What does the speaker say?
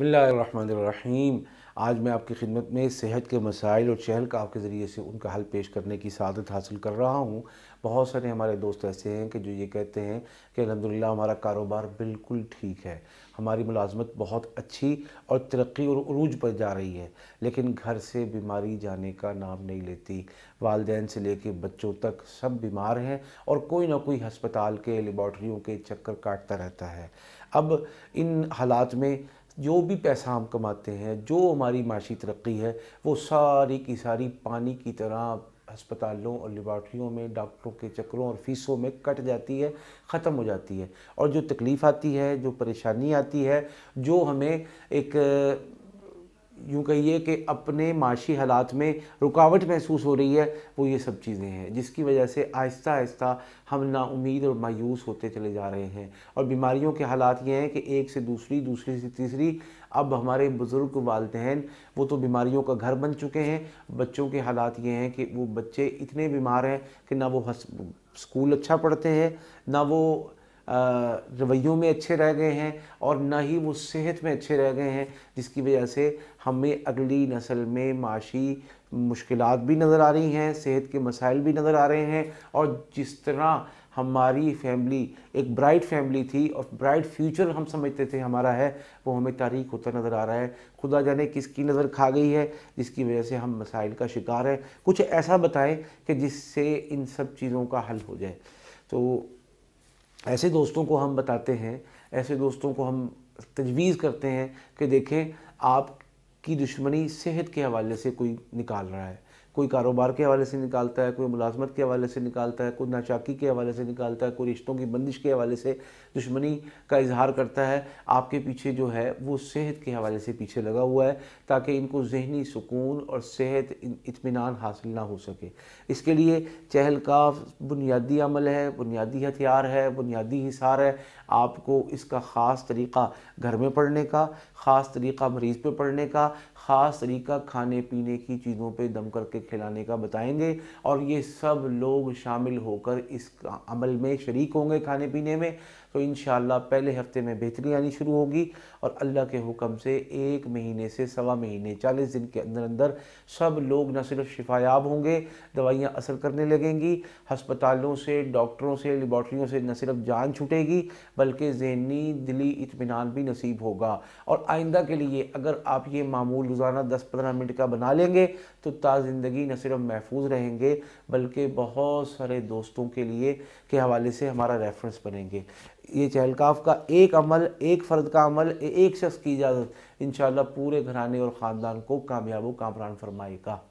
बसमीम आज मैं आपकी खिदमत में सेहत के मसाइल और चहल का आपके ज़रिए से उनका हल पेश करने की सदत हासिल कर रहा हूँ बहुत सारे हमारे दोस्त ऐसे हैं कि जो ये कहते हैं कि अलहमदिल्ला हमारा कारोबार बिल्कुल ठीक है हमारी मुलाजमत बहुत अच्छी और तरक्की और अरूज पर जा रही है लेकिन घर से बीमारी जाने का नाम नहीं लेती वालदेन से लेके बच्चों तक सब बीमार हैं और कोई ना कोई हस्पताल के लेबॉर्ट्रियों के चक्कर काटता रहता है अब इन हालात में जो भी पैसा हम कमाते हैं जो हमारी माशी तरक्की है वो सारी की सारी पानी की तरह अस्पतालों और लेबॉट्रियों में डॉक्टरों के चक्करों और फीसों में कट जाती है ख़त्म हो जाती है और जो तकलीफ़ आती है जो परेशानी आती है जो हमें एक यूँ कहिए कि अपने माशी हालात में रुकावट महसूस हो रही है वो ये सब चीज़ें हैं जिसकी वजह से आहिस्ता आहिस्ता हम नाउमीद और मायूस होते चले जा रहे हैं और बीमारियों के हालात ये हैं कि एक से दूसरी दूसरी से तीसरी अब हमारे बुज़ुर्ग वालदेन वो तो बीमारियों का घर बन चुके हैं बच्चों के हालात ये हैं कि वो बच्चे इतने बीमार हैं कि ना वो स्कूल अच्छा पढ़ते हैं ना वो रवैयों में अच्छे रह गए हैं और ना ही वो सेहत में अच्छे रह गए हैं जिसकी वजह से हमें अगली नस्ल में माशी मुश्किल भी नज़र आ रही हैं सेहत के मसाइल भी नज़र आ रहे हैं और जिस तरह हमारी फैमिली एक ब्राइट फैमिली थी और ब्राइट फ्यूचर हम समझते थे हमारा है वो हमें तारीख होता नज़र आ रहा है खुदा जाने किसकी नज़र खा गई है जिसकी वजह से हम मसाइल का शिकार हैं कुछ ऐसा बताएं कि जिससे इन सब चीज़ों का हल हो जाए तो ऐसे दोस्तों को हम बताते हैं ऐसे दोस्तों को हम तजवीज़ करते हैं कि देखें आपकी दुश्मनी सेहत के हवाले से कोई निकाल रहा है कोई कारोबार के हवाले से निकालता है कोई मुलाजमत के हवाले से निकालता है कोई नाचाकी के हवाले से निकालता है कोई रिश्तों की बंदिश के हवाले से दुश्मनी का इजहार करता है आपके पीछे जो है वो सेहत के हवाले से पीछे लगा हुआ है ताकि इनको जहनी सुकून और सेहत इतमान हासिल ना हो सके इसके लिए का बुनियादी अमल है बुनियादी हथियार है बुनियादी हिसार है आपको इसका ख़ास तरीका घर में पढ़ने का ख़ास तरीका मरीज़ पर पढ़ने का ख़ास तरीका खाने पीने की चीज़ों पर दम करके खिलाने का बताएंगे और ये सब लोग शामिल होकर इस अमल में शरीक होंगे खाने पीने में तो इन पहले हफ्ते में बेहतरी आनी शुरू होगी और अल्लाह के हुक्म से एक महीने से सवा महीने चालीस दिन के अंदर अंदर सब लोग न सिर्फ शिफायाब होंगे दवाइयाँ असर करने लगेंगी हस्पतालों से डॉक्टरों से लेबॉट्रियों से न सिर्फ जान छूटेगी बल्कि जहनी दिली इतमान भी नसीब होगा और आइंदा के लिए अगर आप ये मामूल रोज़ाना दस पंद्रह मिनट का बना लेंगे तो ताज़ ज़िंदगी ज़िंदगी न सिर्फ महफूज रहेंगे बल्कि बहुत सारे दोस्तों के लिए के हवाले से हमारा रेफरेंस बनेंगे ये चहलकाफ का एक अमल एक फ़र्द का अमल एक शख्स की इजाज़त इन पूरे घरानी और ख़ानदान को कामयाब कामरान फरमाएगा